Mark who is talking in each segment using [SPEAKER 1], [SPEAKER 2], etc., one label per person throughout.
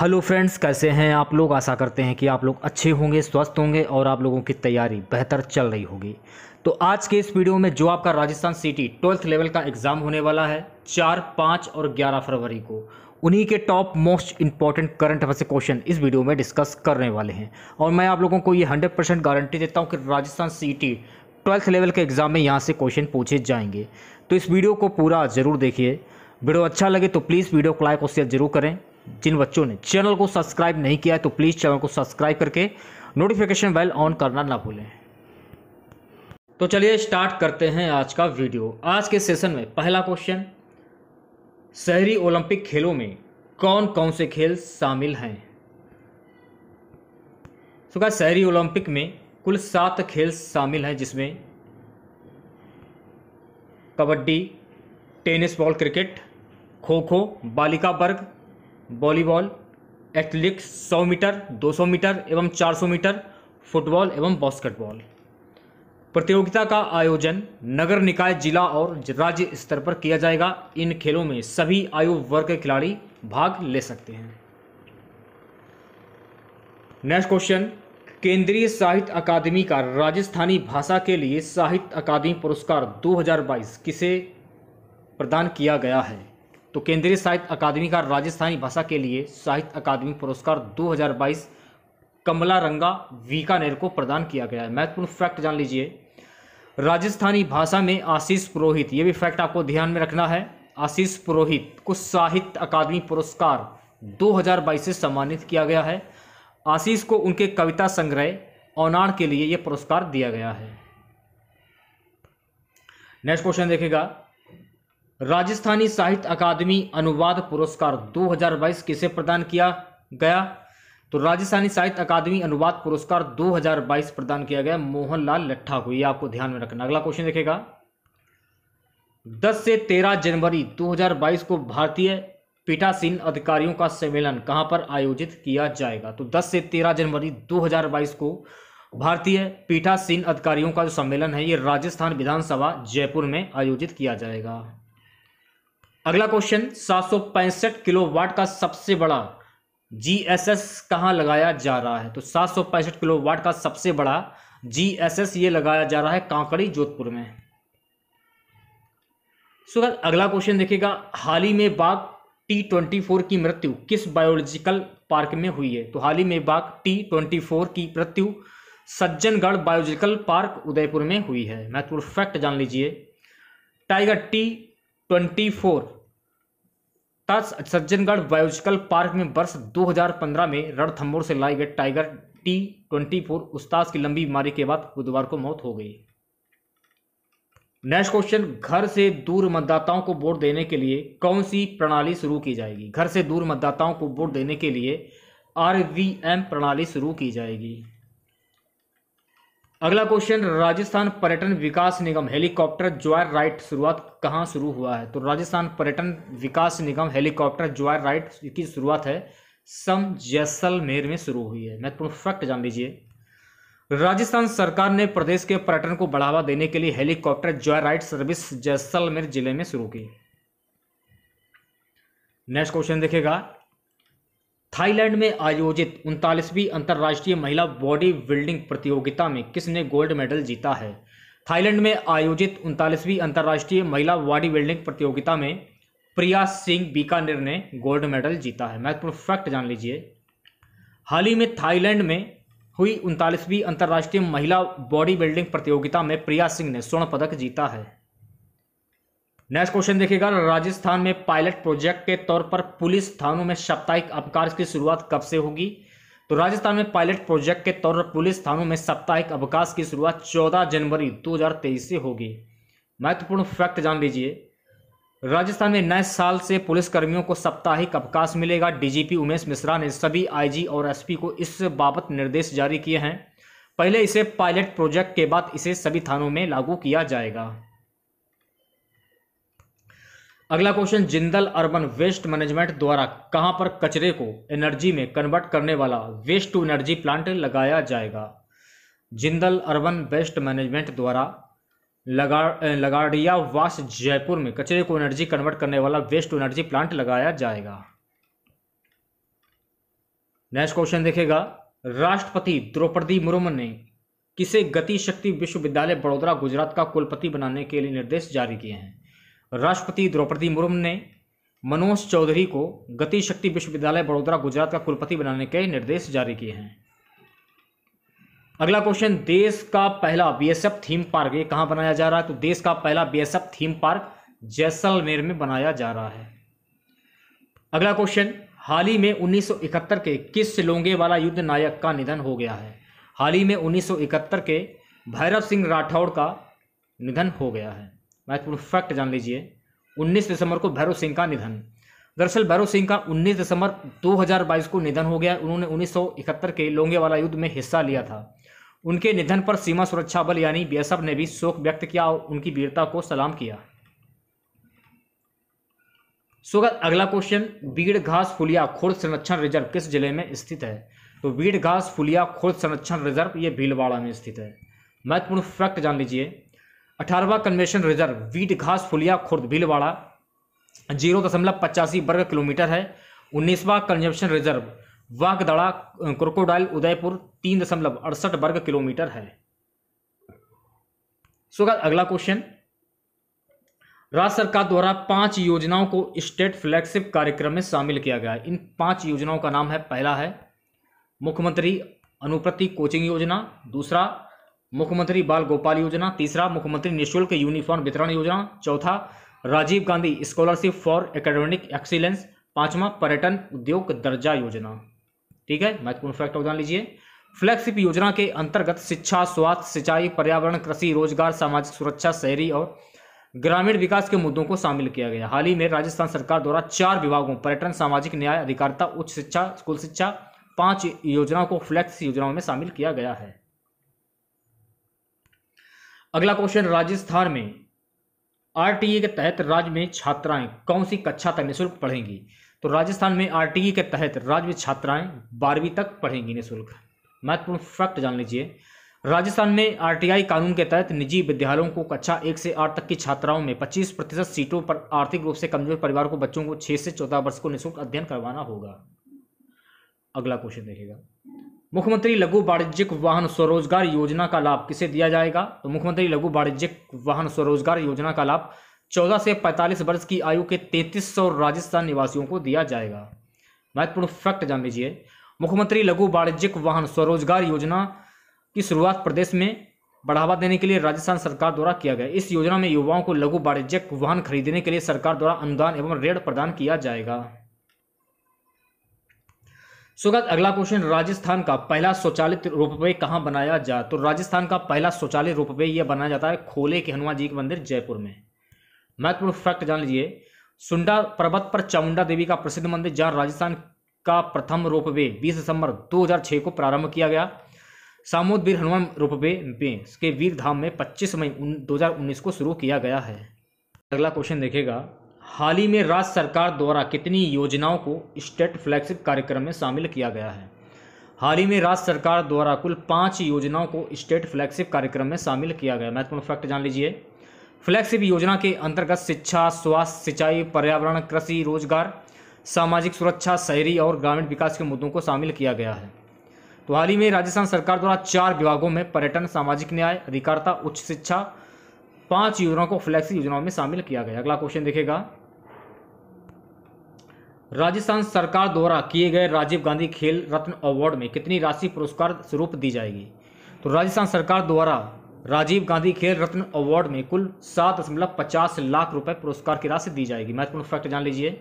[SPEAKER 1] hello friends कैसे हैं आप लोग आशा करते हैं कि आप लोग अच्छे होंगे स्वस्थ होंगे और आप लोगों की तैयारी बेहतर चल रही होगी तो आज के इस वीडियो में जो आपका राजस्थान सिटी ट्वेल्थ लेवल का एग्ज़ाम होने वाला है चार पाँच और ग्यारह फरवरी को उन्हीं के top most important current affair question इस वीडियो में डिस्कस करने वाले हैं और मैं आप लोगों को ये हंड्रेड परसेंट गारंटी देता हूँ कि राजस्थान सिटी ट्वेल्थ लेवल के एग्ज़ाम में यहाँ से क्वेश्चन पूछे जाएंगे तो इस वीडियो को पूरा ज़रूर देखिए वीडियो अच्छा लगे तो प्लीज़ वीडियो को लाइक और शेयर जरूर करें जिन बच्चों ने चैनल को सब्सक्राइब नहीं किया है तो प्लीज़ चैनल को सब्सक्राइब करके नोटिफिकेशन बेल ऑन करना ना भूलें तो चलिए स्टार्ट करते हैं आज का वीडियो आज के सेशन में पहला क्वेश्चन शहरी ओलंपिक खेलों में कौन कौन से खेल शामिल हैं तो क्या शहरी ओलंपिक में कुल सात खेल शामिल हैं जिसमें कबड्डी टेनिस बॉल क्रिकेट खो खो बालिका वर्ग वॉलीबॉल एथलेटिक्स 100 मीटर 200 मीटर एवं 400 मीटर फुटबॉल एवं बास्केटबॉल प्रतियोगिता का आयोजन नगर निकाय जिला और राज्य स्तर पर किया जाएगा इन खेलों में सभी आयु वर्ग के खिलाड़ी भाग ले सकते हैं नेक्स्ट क्वेश्चन केंद्रीय साहित्य अकादमी का राजस्थानी भाषा के लिए साहित्य अकादमी पुरस्कार 2022 किसे प्रदान किया गया है तो केंद्रीय साहित्य अकादमी का राजस्थानी भाषा के लिए साहित्य अकादमी पुरस्कार 2022 कमला रंगा बीकानेर को प्रदान किया गया है महत्वपूर्ण फैक्ट जान लीजिए राजस्थानी भाषा में आशीष पुरोहित ये भी फैक्ट आपको ध्यान में रखना है आशीष पुरोहित को साहित्य अकादमी पुरस्कार 2022 से सम्मानित किया गया है आशीष को उनके कविता संग्रह औनाण के लिए यह पुरस्कार दिया गया है नेक्स्ट क्वेश्चन देखेगा राजस्थानी साहित्य अकादमी अनुवाद पुरस्कार 2022 किसे प्रदान किया गया तो राजस्थानी साहित्य अकादमी अनुवाद पुरस्कार 2022 प्रदान किया गया मोहनलाल लट्ठा को यह आपको ध्यान में रखना अगला क्वेश्चन देखेगा 10 से 13 जनवरी 2022 को भारतीय पीठासीन अधिकारियों का सम्मेलन कहां पर आयोजित किया जाएगा तो 10 से 13 जनवरी 2022 को भारतीय पीठासीन अधिकारियों का जो सम्मेलन है ये राजस्थान विधानसभा जयपुर में आयोजित किया जाएगा अगला क्वेश्चन सात किलोवाट का सबसे बड़ा जी एस एस कहाँ लगाया जा रहा है तो सात किलोवाट का सबसे बड़ा जी एस एस ये लगाया जा रहा है कांकड़ी जोधपुर में सो so, अगला क्वेश्चन देखिएगा हाल ही में बाघ टी ट्वेंटी फोर की मृत्यु किस बायोलॉजिकल पार्क में हुई है तो हाल ही में बाघ टी ट्वेंटी फोर की मृत्यु सज्जनगढ़ बायोलॉजिकल पार्क उदयपुर में हुई है महत्वपूर्ण फैक्ट जान लीजिए tiger T twenty four Sajjangarh biological park में वर्ष 2015 में रणथम्बोर से लाए गए टाइगर टी ट्वेंटी फोर उस्ताद की लंबी बीमारी के बाद बुधवार को मौत हो गई नेक्स्ट क्वेश्चन घर से दूर मतदाताओं को वोट देने के लिए कौन सी प्रणाली शुरू की जाएगी घर से दूर मतदाताओं को वोट देने के लिए आर प्रणाली शुरू की जाएगी अगला क्वेश्चन राजस्थान पर्यटन विकास निगम हेलीकॉप्टर ज्वायर राइट शुरुआत कहाँ शुरू हुआ है तो राजस्थान पर्यटन विकास निगम हेलीकॉप्टर ज्वायर राइट की शुरुआत है सम जैसलमेर में शुरू हुई है महत्वपूर्ण फैक्ट जान लीजिए राजस्थान सरकार ने प्रदेश के पर्यटन को बढ़ावा देने के लिए helicopter joy ride service Jaisalmer जिले में शुरू की नेक्स्ट क्वेश्चन देखेगा थाईलैंड में आयोजित उनतालीसवीं अंतर्राष्ट्रीय महिला बॉडी बिल्डिंग प्रतियोगिता में किसने गोल्ड मेडल जीता है थाईलैंड में आयोजित उनतालीसवीं अंतर्राष्ट्रीय महिला बॉडी बिल्डिंग प्रतियोगिता में प्रिया सिंह बीकानेर ने गोल्ड मेडल जीता है महत्वपूर्ण फैक्ट जान लीजिए हाल ही में थाईलैंड में हुई उनतालीसवीं अंतर्राष्ट्रीय महिला बॉडी बिल्डिंग प्रतियोगिता में प्रिया सिंह ने स्वर्ण पदक जीता है नेक्स्ट क्वेश्चन देखिएगा राजस्थान में पायलट प्रोजेक्ट के तौर पर पुलिस थानों में साप्ताहिक अवकाश की शुरुआत कब से होगी तो राजस्थान में पायलट प्रोजेक्ट के तौर पर पुलिस थानों में साप्ताहिक अवकाश की शुरुआत 14 जनवरी 2023 से होगी महत्वपूर्ण फैक्ट जान लीजिए राजस्थान में नए साल से पुलिसकर्मियों को साप्ताहिक अवकाश मिलेगा डीजीपी उमेश मिश्रा ने सभी आईजी और एसपी को इस बाबत निर्देश जारी किए हैं पहले इसे पायलट प्रोजेक्ट के बाद इसे सभी थानों में लागू किया जाएगा अगला question Jindal urban waste management द्वारा कहां पर कचरे को एनर्जी में कन्वर्ट करने वाला वेस्ट टू एनर्जी प्लांट लगाया जाएगा जिंदल अर्बन वेस्ट मैनेजमेंट द्वारा लगा लगाड़िया वास जयपुर में कचरे को एनर्जी कन्वर्ट करने वाला वेस्ट टू एनर्जी प्लांट लगाया जाएगा नेक्स्ट क्वेश्चन देखेगा राष्ट्रपति द्रौपदी मुर्मू ने किसे गति शक्ति विश्वविद्यालय बड़ोदरा गुजरात का कुलपति बनाने के लिए निर्देश जारी किए हैं राष्ट्रपति द्रौपदी मुर्मू ने मनोज चौधरी को गति शक्ति विश्वविद्यालय बड़ौदा गुजरात का कुलपति बनाने के निर्देश जारी किए हैं अगला क्वेश्चन देश का पहला बीएसएफ थीम पार्क ये कहाँ बनाया जा रहा है तो देश का पहला बीएसएफ थीम पार्क जैसलमेर में बनाया जा रहा है अगला क्वेश्चन हाल ही में 1971 के किस लोंगे वाला युद्ध नायक का निधन हो गया है हाल ही में 1971 के भैरव सिंह राठौड़ का निधन हो गया है महत्वपूर्ण फैक्ट जान लीजिए 19 दिसंबर को भैरव सिंह का निधन दरअसल भैरव सिंह का 19 दिसंबर 2022 को निधन हो गया उन्होंने 1971 के लोंगेवाला युद्ध में हिस्सा लिया था उनके निधन पर सीमा सुरक्षा बल यानी बीएसएफ ने भी शोक व्यक्त किया और उनकी वीरता को सलाम किया सो अगला क्वेश्चन बीड़ घास फुलिया खुर्द संरक्षण रिजर्व किस जिले में स्थित है तो बीड़ घास फुलिया खुर्द संरक्षण रिजर्व ये भीलवाड़ा में स्थित है महत्वपूर्ण फैक्ट जान लीजिए अठारहवा कन्वेशन रिजर्व वीट घास फुलिया खुर्द भीलवाड़ा जीरो दशमलव पचासी वर्ग किलोमीटर है उन्नीसवा conservation reserve Vagdara crocodile Udaipur तीन दशमलव अड़सठ वर्ग किलोमीटर है सो अगला क्वेश्चन राज्य सरकार द्वारा पांच योजनाओं को स्टेट फ्लैगशिप कार्यक्रम में शामिल किया गया इन पांच योजनाओं का नाम है पहला है मुख्यमंत्री अनुप्रति कोचिंग योजना दूसरा मुख्यमंत्री बाल गोपाल योजना तीसरा मुख्यमंत्री निःशुल्क यूनिफॉर्म वितरण योजना चौथा Rajiv Gandhi scholarship for academic excellence पांचवा पर्यटन उद्योग दर्जा योजना ठीक है महत्वपूर्ण फैक्ट उदाहरण लीजिए फ्लैगशिप योजना के अंतर्गत शिक्षा स्वास्थ्य सिंचाई पर्यावरण कृषि रोजगार सामाजिक सुरक्षा शहरी और ग्रामीण विकास के मुद्दों को शामिल किया गया हाल ही में राजस्थान सरकार द्वारा चार विभागों पर्यटन सामाजिक न्याय अधिकारिता उच्च शिक्षा स्कूल शिक्षा पांच योजनाओं को फ्लैक्स योजनाओं में शामिल किया गया है अगला क्वेश्चन राजस्थान में आरटीई e के तहत राज्य में छात्राएं कौन सी कक्षा तक निःशुल्क पढ़ेंगी तो राजस्थान में आरटीई e के तहत राज्य में छात्राएं बारहवीं तक पढ़ेंगी निःशुल्क महत्वपूर्ण फैक्ट जान लीजिए राजस्थान में आरटीआई कानून के तहत निजी विद्यालयों को कक्षा एक से आठ तक की छात्राओं में 25 प्रतिशत सीटों पर आर्थिक रूप से कमजोर परिवार को बच्चों को छः से चौदह वर्ष को निःशुल्क अध्ययन करवाना होगा अगला क्वेश्चन देखिएगा मुख्यमंत्री लघु वाणिज्यिक वाहन स्वरोजगार योजना का लाभ किसे दिया जाएगा तो मुख्यमंत्री लघु वाणिज्यिक वाहन स्वरोजगार योजना का लाभ 14 से 45 वर्ष की आयु के 3300 राजस्थान निवासियों को दिया जाएगा महत्वपूर्ण फैक्ट जान लीजिए मुख्यमंत्री लघु वाणिज्यिक वाहन स्वरोजगार योजना की शुरुआत प्रदेश में बढ़ावा देने के लिए राजस्थान सरकार द्वारा किया गया इस योजना में युवाओं को लघु वाणिज्यिक वाहन खरीदने के लिए सरकार द्वारा अनुदान एवं ऋण प्रदान किया जाएगा सुगत अगला क्वेश्चन राजस्थान का पहला स्वचालित रोपवे कहाँ बनाया जा तो राजस्थान का पहला स्वचालित रोपवे यह बनाया जाता है खोले के हनुमान जी के मंदिर जयपुर में महत्वपूर्ण फैक्ट जान लीजिए सुंडा पर्वत पर चामुंडा देवी का प्रसिद्ध मंदिर जहाँ राजस्थान का प्रथम रोपवे 20 दिसंबर 2006 को प्रारंभ किया गया सामोद वीर हनुमान रोपवे में के वीर धाम में पच्चीस मई दो को शुरू किया गया है अगला क्वेश्चन देखेगा हाल ही में राज्य सरकार द्वारा कितनी योजनाओं को स्टेट फ्लैगशिप कार्यक्रम में शामिल किया गया है हाल ही में राज्य सरकार द्वारा कुल पाँच योजनाओं को स्टेट फ्लैगशिप कार्यक्रम में शामिल किया गया महत्वपूर्ण फैक्ट जान लीजिए फ्लैगशिप योजना के अंतर्गत शिक्षा स्वास्थ्य सिंचाई पर्यावरण कृषि रोजगार सामाजिक सुरक्षा शहरी और ग्रामीण विकास के मुद्दों को शामिल किया गया है तो हाल ही में राजस्थान सरकार द्वारा चार विभागों में पर्यटन सामाजिक न्याय अधिकारता उच्च शिक्षा पांच योजनाओं को फ्लैक्सी योजनाओं में शामिल किया गया अगला क्वेश्चन देखेगा राजस्थान सरकार द्वारा किए गए राजीव गांधी खेल रत्न अवार्ड में कितनी राशि पुरस्कार स्वरूप दी जाएगी तो राजस्थान सरकार द्वारा राजीव गांधी खेल रत्न अवार्ड में कुल सात दशमलव पचास लाख रुपए पुरस्कार की राशि दी जाएगी महत्वपूर्ण फैक्ट जान लीजिए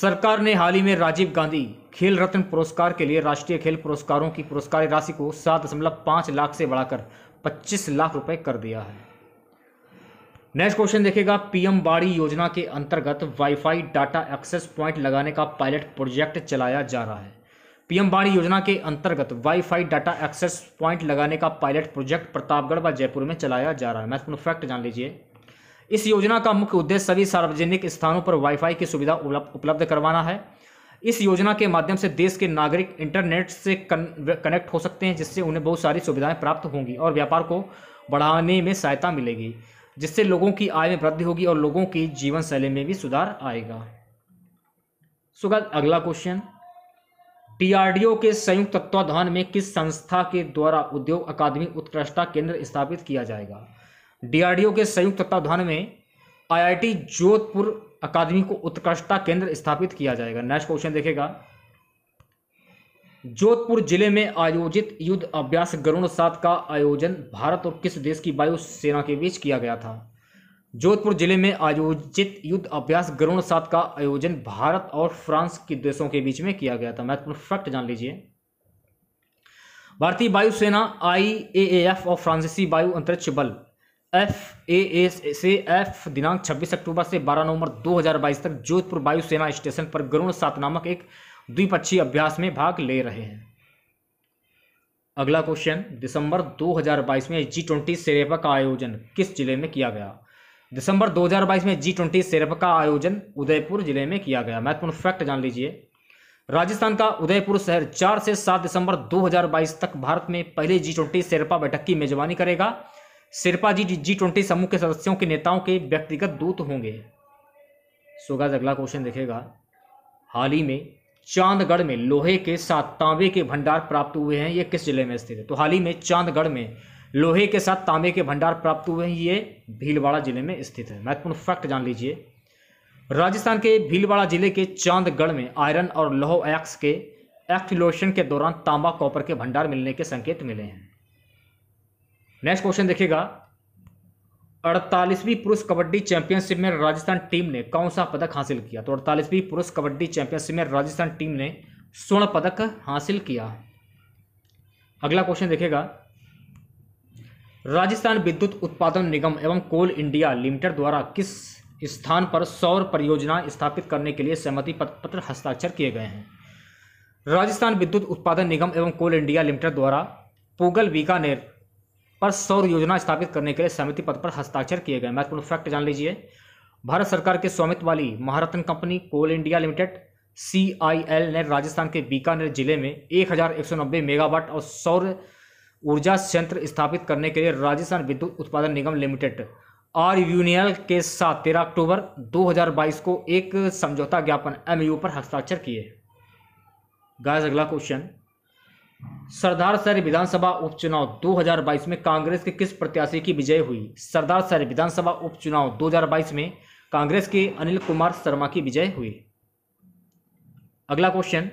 [SPEAKER 1] सरकार ने हाल ही में राजीव गांधी खेल रत्न पुरस्कार के लिए राष्ट्रीय खेल पुरस्कारों की पुरस्कार राशि को सात दशमलव पाँच लाख से बढ़ाकर पच्चीस लाख रुपए कर दिया है नेक्स्ट क्वेश्चन देखेगा पीएम बाड़ी योजना के अंतर्गत वाईफाई डाटा एक्सेस पॉइंट लगाने का पायलट प्रोजेक्ट चलाया जा रहा है पीएम बाड़ी योजना के अंतर्गत वाईफाई डाटा एक्सेस पॉइंट लगाने का पायलट प्रोजेक्ट प्रतापगढ़ व जयपुर में चलाया जा रहा है महत्वपूर्ण फैक्ट जान लीजिए इस योजना का मुख्य उद्देश्य सभी सार्वजनिक स्थानों पर वाईफाई की सुविधा उपलब्ध करवाना है इस योजना के माध्यम से देश के नागरिक इंटरनेट से कनेक्ट हो सकते हैं जिससे उन्हें बहुत सारी सुविधाएं प्राप्त होंगी और व्यापार को बढ़ाने में सहायता मिलेगी जिससे लोगों की आय में वृद्धि होगी और लोगों की जीवन शैली में भी सुधार आएगा सुगत अगला क्वेश्चन डीआरडीओ के संयुक्त तत्वाधान में किस संस्था के द्वारा उद्योग अकादमी उत्कृष्टता केंद्र स्थापित किया जाएगा डीआरडीओ के संयुक्त तत्वाधान में आईआईटी जोधपुर अकादमी को उत्कृष्टता केंद्र स्थापित किया जाएगा नेक्स्ट क्वेश्चन देखेगा जोधपुर जिले में आयोजित युद्ध अभ्यास गरुण सात का आयोजन भारत और किस देश की वायुसेना के बीच किया गया था जोधपुर जिले में आयोजित युद्ध अभ्यास गरुण सात का आयोजन भारत और फ्रांस के देशों के बीच में किया गया था महत्वपूर्ण फैक्ट जान लीजिए भारतीय वायुसेना आई ए एफ और फ्रांसीसी वायु अंतरिक्ष बल एफ ए से एफ दिनांक 26 अक्टूबर से 12 नवंबर 2022 तक जोधपुर वायुसेना स्टेशन पर गरुण सात नामक एक द्विपक्षीय अभ्यास में भाग ले रहे हैं अगला क्वेश्चन दिसंबर 2022 में जी ट्वेंटी सेरेपा का आयोजन किस जिले में किया गया दिसंबर 2022 में जी ट्वेंटी सेरेपा का आयोजन उदयपुर जिले में किया गया महत्वपूर्ण फैक्ट जान लीजिए राजस्थान का उदयपुर शहर 4 से 7 दिसंबर 2022 तक भारत में पहले जी ट्वेंटी सेरेपा बैठक की मेजबानी करेगा सिरपा जी जी ट्वेंटी समूह के सदस्यों के नेताओं के व्यक्तिगत दूत होंगे सोगाज अगला क्वेश्चन देखेगा हाल ही में चांदगढ़ में लोहे के साथ तांबे के भंडार प्राप्त हुए हैं ये किस जिले में स्थित है तो हाल ही में चांदगढ़ में लोहे के साथ तांबे के भंडार प्राप्त हुए हैं ये भीलवाड़ा जिले में स्थित है महत्वपूर्ण फैक्ट जान लीजिए राजस्थान के भीलवाड़ा जिले के चांदगढ़ में आयरन और लोह एक्स के एक्सलोशन के दौरान तांबा कॉपर के भंडार मिलने के संकेत मिले हैं नेक्स्ट क्वेश्चन देखिएगा अड़तालीसवीं पुरुष कबड्डी चैंपियनशिप में राजस्थान टीम ने कौन सा पदक हासिल किया तो अड़तालीसवीं पुरुष कबड्डी चैंपियनशिप में राजस्थान टीम ने स्वर्ण पदक हासिल किया अगला क्वेश्चन देखेगा राजस्थान विद्युत उत्पादन निगम एवं कोल इंडिया लिमिटेड द्वारा किस स्थान पर सौर परियोजना स्थापित करने के लिए सहमति पत्र हस्ताक्षर किए गए हैं राजस्थान विद्युत उत्पादन निगम एवं कोल इंडिया लिमिटेड द्वारा पुगल बीकानेर पर सौर योजना स्थापित करने के लिए सहमति पत्र पर हस्ताक्षर किए गए महत्वपूर्ण फैक्ट जान लीजिए भारत सरकार के स्वामित्व वाली Maharatna company Coal India Limited C ने राजस्थान के बीकानेर जिले में एक मेगावाट और सौर ऊर्जा संयंत्र स्थापित करने के लिए राजस्थान विद्युत उत्पादन निगम लिमिटेड आर यूनियल के साथ तेरह अक्टूबर 2022 को एक समझौता ज्ञापन एमयू पर हस्ताक्षर किए गाइस अगला क्वेश्चन सरदार सर विधानसभा उपचुनाव 2022 में कांग्रेस के किस प्रत्याशी की विजय हुई सरदार सर विधानसभा उपचुनाव 2022 में कांग्रेस के अनिल कुमार शर्मा की विजय हुई अगला क्वेश्चन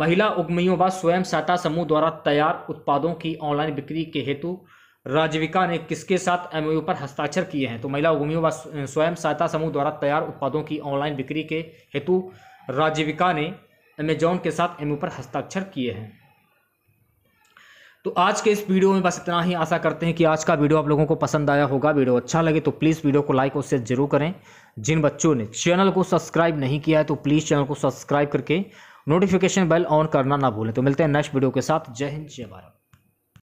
[SPEAKER 1] महिला उद्यमियों व स्वयं सहायता समूह द्वारा तैयार उत्पादों की ऑनलाइन बिक्री के हेतु राजविका ने किसके साथ एमओयू पर हस्ताक्षर किए हैं तो महिला उद्यमियों व स्वयं सहायता समूह द्वारा तैयार उत्पादों की ऑनलाइन बिक्री के हेतु राजीविका ने अमेजॉन के साथ एमओयू पर हस्ताक्षर किए हैं तो आज के इस वीडियो में बस इतना ही आशा करते हैं कि आज का वीडियो आप लोगों को पसंद आया होगा वीडियो अच्छा लगे तो प्लीज़ वीडियो को लाइक और शेयर जरूर करें जिन बच्चों ने चैनल को सब्सक्राइब नहीं किया है तो प्लीज़ चैनल को सब्सक्राइब करके नोटिफिकेशन बेल ऑन करना ना भूलें तो मिलते हैं नेक्स्ट वीडियो के साथ जय हिंद जय भारत